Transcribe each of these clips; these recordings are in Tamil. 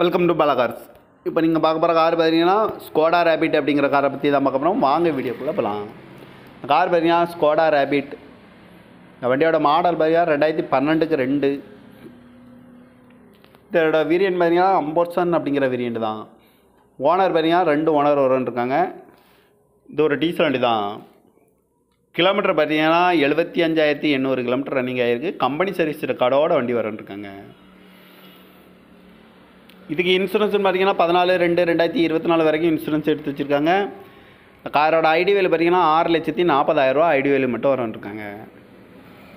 வெல்கம் டு பாலகார்ஸ் இப்போ நீங்கள் பார்க்க போகிற கார் பார்த்தீங்கன்னா ஸ்கோடா ரேபிட் அப்படிங்கிற காரை பற்றி தான் பார்க்க போகிறோம் வாங்க வீடியோக்குள்ளே போகலாம் கார் பார்த்தீங்கன்னா ஸ்கோடா ரேபிட் வண்டியோட மாடல் பார்த்தீங்கன்னா ரெண்டாயிரத்தி பன்னெண்டுக்கு ரெண்டு இதோட வீரியன் பார்த்தீங்கன்னா அம்போர்சன் அப்படிங்கிற வேரியன்ட் தான் ஓனர் பார்த்தீங்கன்னா ரெண்டு ஓனர் வரன்னு இருக்காங்க இது ஒரு டீசல் வண்டி தான் கிலோமீட்டர் பார்த்தீங்கன்னா எழுபத்தி அஞ்சாயிரத்தி எண்ணூறு கிலோமீட்டர் ரன்னிங் ஆகிருக்கு கம்பெனி சர்வீஸ் ரெக்கார்டோட வண்டி வரன்ட்ருக்காங்க இதுக்கு இன்சூரன்ஸ்னு பார்த்தீங்கன்னா பதினாலு ரெண்டு ரெண்டாயிரத்தி இருபத்தி நாலு வரைக்கும் இன்சூரன்ஸ் எடுத்து வச்சுருக்காங்க காரோட ஐடி வேலு பார்த்தீங்கன்னா ஆறு லட்சத்தி நாற்பதாயிரரூவா ஐடி வேலு மட்டும் வரன்ட்ருக்காங்க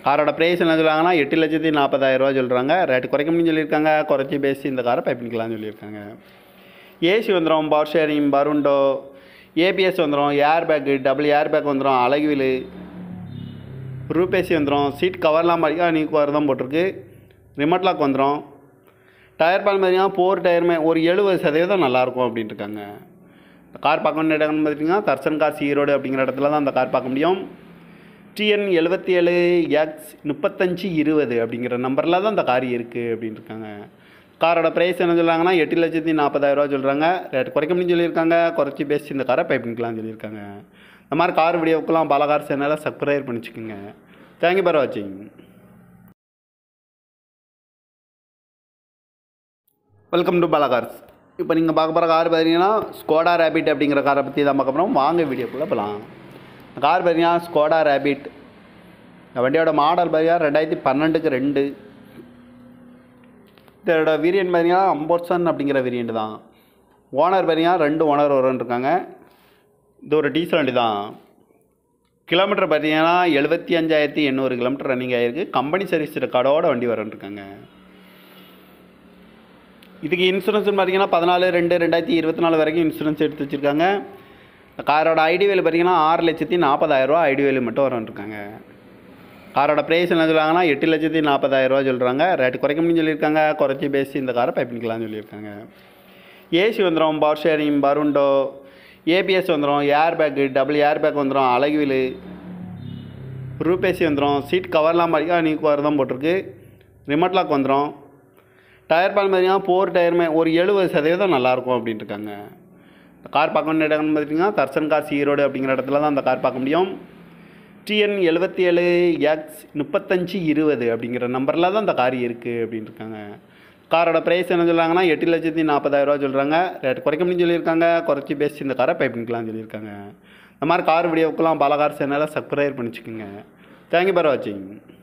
காரோட ப்ரைஸ் என்ன சொல்லுவாங்கன்னா எட்டு லட்சத்தி நாற்பதாயிரரூவா சொல்கிறாங்க ரேட்டு குறைக்கணும்னு சொல்லியிருக்காங்க குறைச்சி பேசி இந்த காரை பயப்பிக்கலாம்னு சொல்லியிருக்காங்க ஏசி வந்துடும் பவர் ஷேரிங் பருண்டோ ஏபிஎஸ் வந்துடும் air bag double air bag வந்துடும் அழகுவில் ரூபேசி வந்துடும் சீட் கவர்லாம் பார்த்தீங்கன்னா நீக்கு தான் போட்டிருக்கு ரிமோட் லாக் வந்துடும் டயர் பால் மாதிரியாக போர் டயருமே ஒரு எழுபது சதவீதம் நல்லாயிருக்கும் அப்படின்ட்டு இருக்காங்க கார் பார்க்க வேண்டிய இடம்னு பார்த்தீங்கன்னா தர்சன் கார் சீரோடு அப்படிங்கிற இடத்துல தான் அந்த கார் பார்க்க முடியும் டிஎன் எழுபத்தி ஏழு எக்ஸ் முப்பத்தஞ்சு இருபது அப்படிங்கிற நம்பரில் தான் அந்த கார் இருக்குது அப்படின்னு இருக்காங்க காரோட ப்ரைஸ் என்ன சொல்கிறாங்கன்னா எட்டு லட்சத்தி நாற்பதாயிரரூவா சொல்கிறாங்க ரேட் குறைக்க முடியும்னு சொல்லியிருக்காங்க குறைச்சி பேசி இந்த காரை பண்ணிக்கலாம்னு சொல்லியிருக்காங்க இந்த மாதிரி கார் வீடியோக்கெல்லாம் பல கார் சேனலாக சப்ஸ்கிரைப் பண்ணிச்சுக்கோங்க தேங்க்யூ ஃபார் வாட்சிங் வெல்கம் டு பாலகார்ஸ் இப்போ நீங்கள் பார்க்க போகிற கார் பார்த்தீங்கன்னா ஸ்கோடா ரேபிட் அப்படிங்கிற காரை பற்றி தான் பார்க்க போகிறோம் வாங்க வீடியோக்குள்ளே போகலாம் கார் பார்த்தீங்கன்னா ஸ்கோடா ரேபிட் இந்த வண்டியோட மாடல் பார்த்தீங்கன்னா ரெண்டாயிரத்தி பன்னெண்டுக்கு ரெண்டு இதோட வீரியன் பார்த்தீங்கன்னா அம்போர்சன் அப்படிங்கிற வேரியன்ட் தான் ஓனர் பார்த்தீங்கன்னா ரெண்டு ஓனர் வரும்னு இருக்காங்க இது ஒரு டீசல் வண்டி தான் கிலோமீட்டர் பார்த்தீங்கன்னா எழுபத்தி அஞ்சாயிரத்தி எண்ணூறு கிலோமீட்டர் ரன்னிங் ஆகிருக்கு கம்பெனி சர்வீஸ் ரெக்கார்டோட வண்டி வரன்ட்ருக்காங்க இதுக்கு இன்சூரன்ஸ்னு பார்த்தீங்கன்னா பதினாலு ரெண்டு ரெண்டாயிரத்தி இருபத்தி நாலு வரைக்கும் இன்சூரன்ஸ் எடுத்து வச்சுருக்காங்க காரோட ஐடி வேலு பார்த்தீங்கன்னா ஆறு லட்சத்தி நாற்பதாயிரரூவா ஐடி வேலு மட்டும் வரன்ட்ருக்காங்க காரோட ப்ரைஸ் என்ன சொல்கிறாங்கன்னா எட்டு லட்சத்தி நாற்பதாயிரரூவா சொல்கிறாங்க ரேட்டு குறைக்க முடியும்னு சொல்லியிருக்காங்க குறைச்சி பேசி இந்த காரை பைப்பிக்கலாம்னு சொல்லியிருக்காங்க ஏசி வந்துடும் பவர் ஷேரிங் பருண்டோ ஏபிஎஸ் வந்துடும் air bag double air bag வந்துடும் அழகுவில் ரூபேசி வந்துடும் சீட் கவர்லாம் பார்த்தீங்கன்னா நீக்கு தான் போட்டிருக்கு ரிமோட் லாக் வந்துடும் டயர் பால் மாதிரியாக போர் டயருமே ஒரு எழுபது சதவீதம் நல்லாயிருக்கும் அப்படின்ட்டு இருக்காங்க கார் பார்க்க வேண்டிய இடம்னு பார்த்தீங்கன்னா தர்சன் கார் ஈரோடு அப்படிங்கிற இடத்துல தான் அந்த கார் பார்க்க முடியும் டிஎன் எழுபத்தி ஏழு எக்ஸ் முப்பத்தஞ்சு இருபது அப்படிங்கிற நம்பரில் தான் அந்த கார் இருக்குது அப்படின்ட்டுருக்காங்க காரோட ப்ரைஸ் என்ன சொல்கிறாங்கன்னா எட்டு லட்சத்தி நாற்பதாயிரரூவா சொல்கிறாங்க ரேட் குறைக்க முடியும் சொல்லியிருக்காங்க குறைச்சி பேசி இந்த காரை பை பண்ணிக்கலாம்னு சொல்லியிருக்காங்க இந்த மாதிரி கார் வீடியோக்கெல்லாம் பல கார் சேனலாக சப்ஸ்கிரைப் பண்ணிச்சுக்கோங்க தேங்க்யூ ஃபார் வாட்சிங்